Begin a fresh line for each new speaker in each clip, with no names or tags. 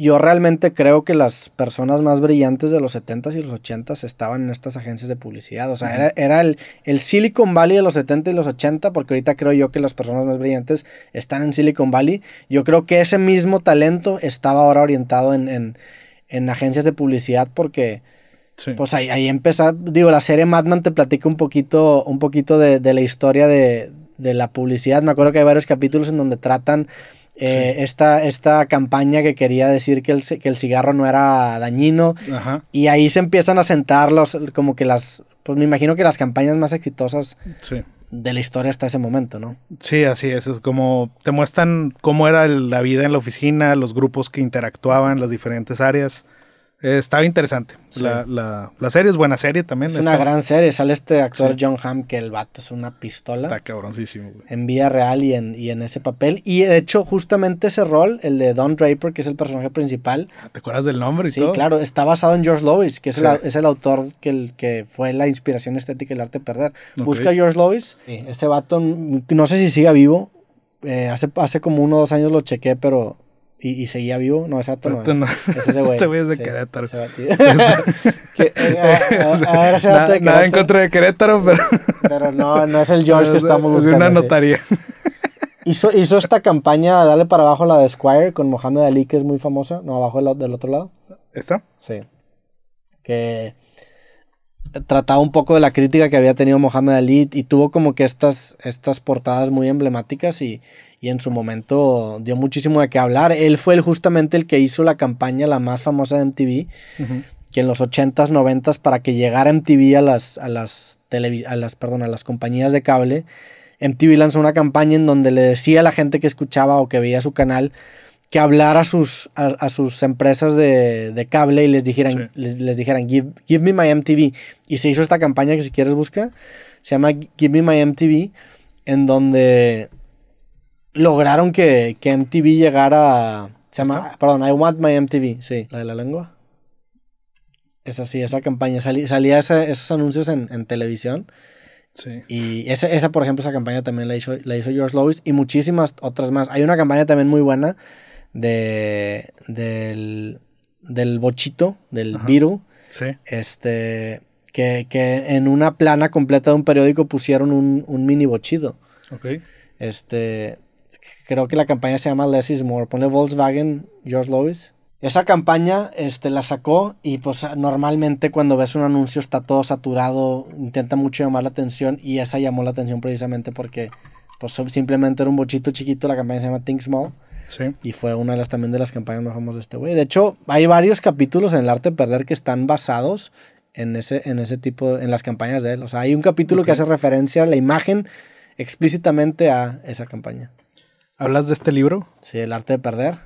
Yo realmente creo que las personas más brillantes de los 70s y los 80s estaban en estas agencias de publicidad. O sea, era, el, Silicon Valley de los 70 y los 80, porque ahorita creo yo que las personas más brillantes están en Silicon Valley. Yo creo que ese mismo talento estaba ahora orientado en, agencias de publicidad porque... Pues ahí, ahí empezó, digo, la serie Madman te platica un poquito, un poquito de, la historia de, de la publicidad. Me acuerdo que hay varios capítulos en donde tratan eh, esta, esta, campaña que quería decir que el, que el cigarro no era dañino. Y ahí se empiezan a sentar los, como que las, pues me imagino que las campañas más exitosas de la historia hasta ese momento, ¿no?
Sí, así es. Como te muestran cómo era la vida en la oficina, los grupos que interactuaban, las diferentes áreas. Está estaba interesante. La, la, la, serie es buena serie también. Es una gran
serie. Sale este actor John Hamm, que el vato es una pistola. Está
cabroncísimo,
En vida real y en, ese papel. Y de hecho, justamente ese rol, el de Don Draper, que es el personaje
principal. Ah, ¿Te acuerdas del nombre y sí, claro.
Está basado en George Lois, que es, el, autor que, el, que fue la inspiración estética del arte perder. Busca George Lois. Este vato, no sé si siga vivo. Eh, hace, hace como uno o dos años lo chequé, pero y, seguía vivo, no, exacto,
no. no. Es ese este güey. es de Querétaro. Nada en contra de Querétaro, pero. pero no, no es el George que estamos buscando. Es una notaría.
Hizo, hizo esta campaña, dale para abajo la de Squire con Mohamed Ali, que es muy famosa. No, abajo del, del otro lado.
¿Esta? Sí. Que
trataba un poco de la crítica que había tenido Mohamed Ali y tuvo como que estas, estas portadas muy emblemáticas y, en su momento dio muchísimo de qué hablar. Él fue el, justamente el que hizo la campaña la más famosa de MTV, que en los 80s, 90s, para que llegara MTV a las, a las, las, a las compañías de cable, MTV lanzó una campaña en donde le decía a la gente que escuchaba o que veía su canal que hablar a sus, a, sus empresas de, cable y les dijeran, les, dijeran give, me my MTV. Y se hizo esta campaña que si quieres busca, se llama Give me my MTV, en donde lograron que, que MTV llegara Se llama, perdón, I want my MTV, sí, la de la lengua. Es así, esa campaña. Salía, esos anuncios en, televisión. Sí. Y esa, por ejemplo, esa campaña también la hizo, la hizo George Lois y muchísimas otras más. Hay una campaña también muy buena de, del, del bochito, del viru, Este, que, en una plana completa de un periódico pusieron un, mini bochito. Este, creo que la campaña se llama Less is More. Ponle Volkswagen, George Lois. Esa campaña este, la sacó y pues normalmente cuando ves un anuncio está todo saturado, intenta mucho llamar la atención y esa llamó la atención precisamente porque pues simplemente era un bochito chiquito, la campaña se llama Think Small. Sí. Y fue una de las también de las campañas más famosas de este güey. De hecho, hay varios capítulos en el arte de perder que están basados en ese, en ese tipo, en las campañas de él. O sea, hay un capítulo que hace referencia a la imagen explícitamente a esa campaña. ¿Hablas de este libro? Sí, El arte de perder.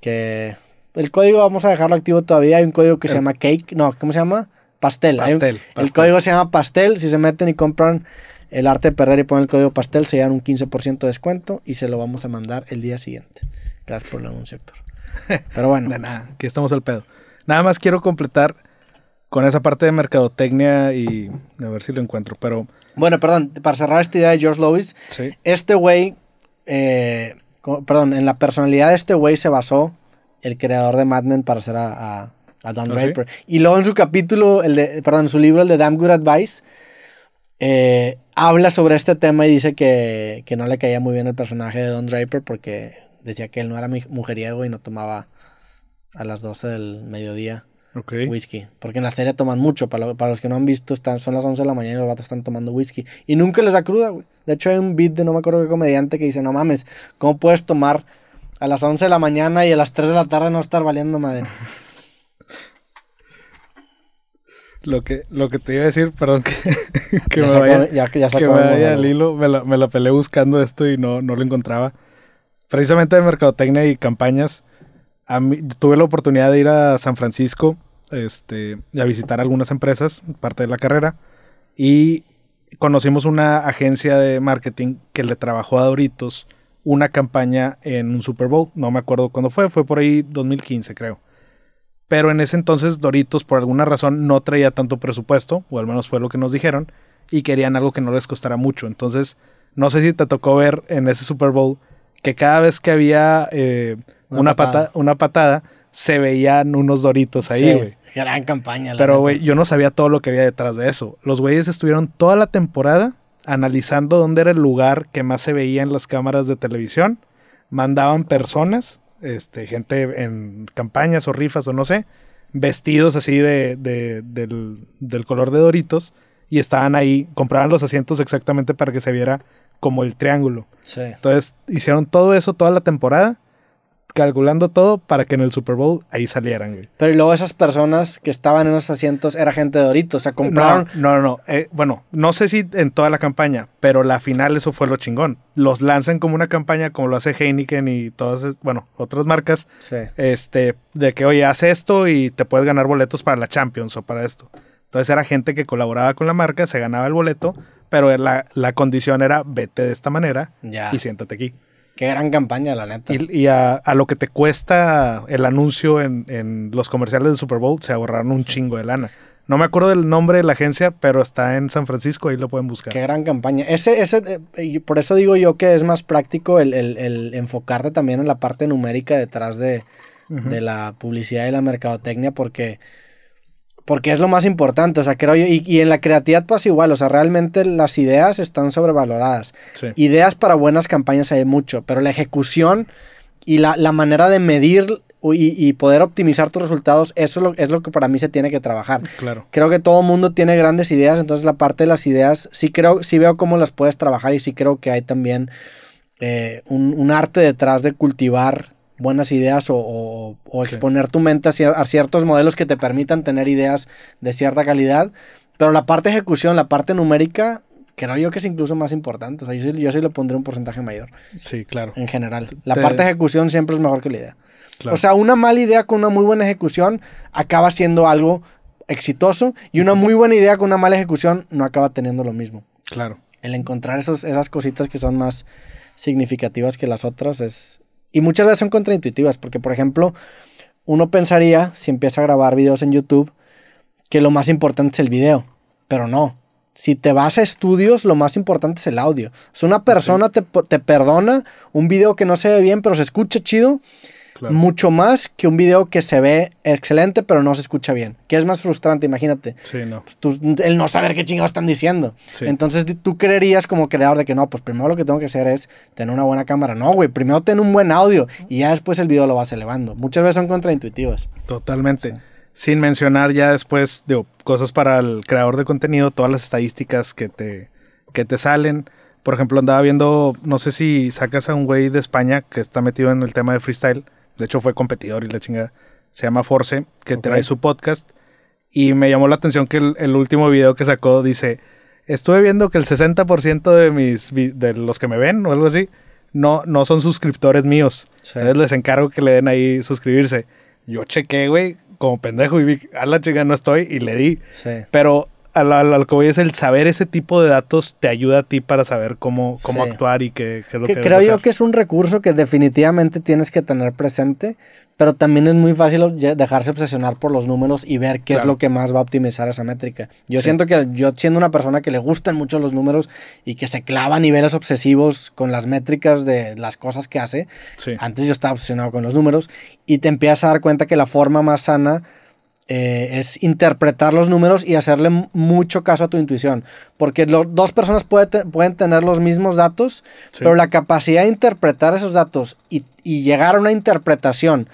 Que el código vamos a dejarlo activo todavía. Hay un código que se llama Cake. No, ¿cómo se llama? Pastel. pastel. El código se llama Pastel. Si se meten y compran el arte de perder y poner el código pastel se llevan un 15%
de descuento y se lo vamos a mandar el día siguiente. Gracias por algún sector Pero bueno. de nada, aquí estamos al pedo. Nada más quiero completar con esa parte de mercadotecnia y a ver si lo encuentro, pero... Bueno, perdón, para cerrar esta idea de George Lois, este
güey, eh, perdón, en la personalidad de este güey se basó el creador de Mad Men para hacer a, Don ¿Ah, Draper. Y luego en su capítulo, el de, perdón, en su libro, el de Damn Good Advice, eh, habla sobre este tema y dice que, no le caía muy bien el personaje de Don Draper porque decía que él no era mujeriego y no tomaba a las 12 del mediodía whisky. Porque en la serie toman mucho. Para, los que no han visto, están, son las 11 de la mañana y los vatos están tomando whisky. Y nunca les da cruda, güey. De hecho, hay un beat de no me acuerdo qué comediante que dice: No mames, ¿cómo puedes tomar a las 11 de la mañana y a las 3 de la tarde no estar valiendo madre?
Lo que, lo que te iba a decir, perdón que, me vaya, ya, al hilo, me la, me pelé buscando esto y no, no lo encontraba. Precisamente de mercadotecnia y campañas, tuve la oportunidad de ir a San Francisco este, a visitar algunas empresas, parte de la carrera, y conocimos una agencia de marketing que le trabajó a Doritos una campaña en un Super Bowl, no me acuerdo cuándo fue, fue por ahí 2015 creo. Pero en ese entonces Doritos por alguna razón no traía tanto presupuesto, o al menos fue lo que nos dijeron, y querían algo que no les costara mucho. Entonces, no sé si te tocó ver en ese Super Bowl que cada vez que había eh, una, patada. una patada, se veían unos Doritos ahí, güey.
gran campaña. Pero, güey,
yo no sabía todo lo que había detrás de eso. Los güeyes estuvieron toda la temporada analizando dónde era el lugar que más se veía en las cámaras de televisión. Mandaban personas este, gente en campañas o rifas o no sé, vestidos así de, del, color de Doritos y estaban ahí, compraban los asientos exactamente para que se viera como el triángulo. Entonces hicieron todo eso toda la temporada calculando todo para que en el Super Bowl ahí salieran,
Pero y luego esas personas que estaban en los asientos era gente de Doritos, o sea, compraron.
No, no, no. Eh, bueno, no sé si en toda la campaña, pero la final eso fue lo chingón. Los lanzan como una campaña, como lo hace Heineken y todas, bueno, otras marcas. Este, de que, oye, haz esto y te puedes ganar boletos para la Champions o para esto. Entonces era gente que colaboraba con la marca, se ganaba el boleto, pero la, la condición era vete de esta manera y siéntate aquí.
Qué gran campaña, la neta.
Y, a, lo que te cuesta el anuncio en, los comerciales de Super Bowl, se ahorraron un chingo de lana. No me acuerdo del nombre de la agencia, pero está en San Francisco, ahí lo pueden buscar. Qué
gran campaña. Ese, ese, eh, por eso digo yo que es más práctico el, enfocarte también en la parte numérica detrás de, de la publicidad y la mercadotecnia, porque porque es lo más importante, o sea, creo yo, y, en la creatividad pasa igual, o sea, realmente las ideas están sobrevaloradas. Ideas para buenas campañas hay mucho, pero la ejecución y la, manera de medir y, poder optimizar tus resultados, eso es lo, que para mí se tiene que trabajar. Claro. Creo que todo mundo tiene grandes ideas, entonces la parte de las ideas sí creo, sí veo cómo las puedes trabajar y sí creo que hay también eh, un, un, arte detrás de cultivar buenas ideas o, exponer tu mente a ciertos modelos que te permitan tener ideas de cierta calidad. Pero la parte de ejecución, la parte numérica, creo yo que es incluso más importante. O sea, yo, sí le pondré un porcentaje mayor. Sí, claro. En general. La parte de ejecución siempre es mejor que la idea. O sea, una mala idea con una muy buena ejecución acaba siendo algo exitoso y una muy buena idea con una mala ejecución no acaba teniendo lo mismo. Claro. El encontrar esas cositas que son más significativas que las otras es, y muchas veces son contraintuitivas, porque por ejemplo, uno pensaría, si empieza a grabar videos en YouTube, que lo más importante es el video, pero no. Si te vas a estudios, lo más importante es el audio. Si una persona te, te, perdona un video que no se ve bien, pero se escucha chido, mucho más que un video que se ve excelente pero no se escucha bien. Que es más frustrante, imagínate. Sí, no. Pues el no saber qué chingados están diciendo. Entonces tú creerías como creador de que no, pues primero lo que tengo que hacer es tener una buena cámara. No, güey, primero ten un buen audio y ya después el video lo vas elevando. Muchas veces son contraintuitivas.
Totalmente. Sin mencionar ya después, digo, cosas para el creador de contenido, todas las estadísticas que te, que te salen. Por ejemplo, andaba viendo, no sé si sacas a un güey de España que está metido en el tema de freestyle, de hecho fue competidor y la chingada, se llama Force, que trae su podcast. Y me llamó la atención que el, último video que sacó dice, estuve viendo que el 60% de, mis de los que me ven o algo así, no, no son suscriptores míos. Entonces les encargo que le den ahí suscribirse. Yo chequé, güey, como pendejo y vi, a la chica no estoy y le di. Sí. Pero al lo, que es el saber ese tipo de datos te ayuda a ti para saber cómo, cómo actuar y qué, qué, es lo que, Creo yo
que es un recurso que definitivamente tienes que tener presente, pero también es muy fácil dejarse obsesionar por los números y ver qué es lo que más va a optimizar esa métrica. Yo siento que yo siendo una persona que le gustan mucho los números y que se clava a niveles obsesivos con las métricas de las cosas que hace, antes yo estaba obsesionado con los números y te empiezas a dar cuenta que la forma más sana eh, es interpretar los números y hacerle mucho caso a tu intuición. Porque dos personas pueden tener los mismos datos, pero la capacidad de interpretar esos datos y, llegar a una interpretación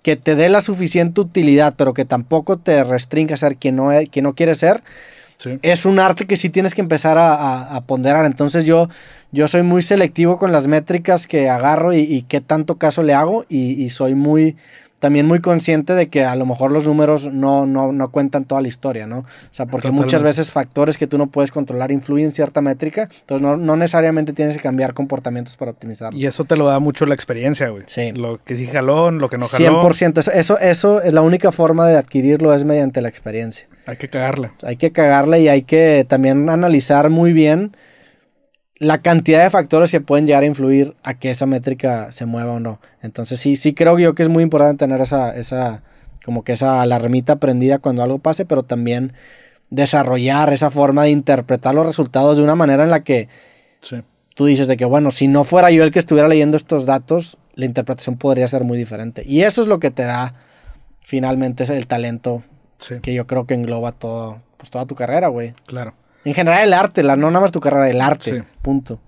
que te dé la suficiente utilidad, pero que tampoco te restringe a ser quien no, e-, quien no quieres ser, es un arte que sí tienes que empezar a, ponderar. Entonces yo, yo soy muy selectivo con las métricas que agarro y, qué tanto caso le hago y soy muy también muy consciente de que a lo mejor los números no, no, cuentan toda la historia, ¿no? O sea, porque muchas veces factores que tú no puedes controlar influyen en cierta métrica, entonces no, no necesariamente tienes que cambiar comportamientos para
optimizar Y eso te lo da mucho la experiencia, güey. Sí. Lo que sí jaló, lo que no jaló. 100%.
Eso, eso, eso es la única forma de adquirirlo es mediante la experiencia. Hay que cagarla. Hay que cagarla y hay que también analizar muy bien la cantidad de factores que pueden llegar a influir a que esa métrica se mueva o no. Entonces sí, sí creo yo que es muy importante tener esa, esa como que esa alarmita prendida cuando algo pase, pero también desarrollar esa forma de interpretar los resultados de una manera en la que tú dices de que, bueno, si no fuera yo el que estuviera leyendo estos datos, la interpretación podría ser muy diferente. Y eso es lo que te da finalmente el talento que yo creo que engloba todo, pues toda tu carrera, güey. Claro. En general el arte, la, no nada más tu carrera, el arte. Punto.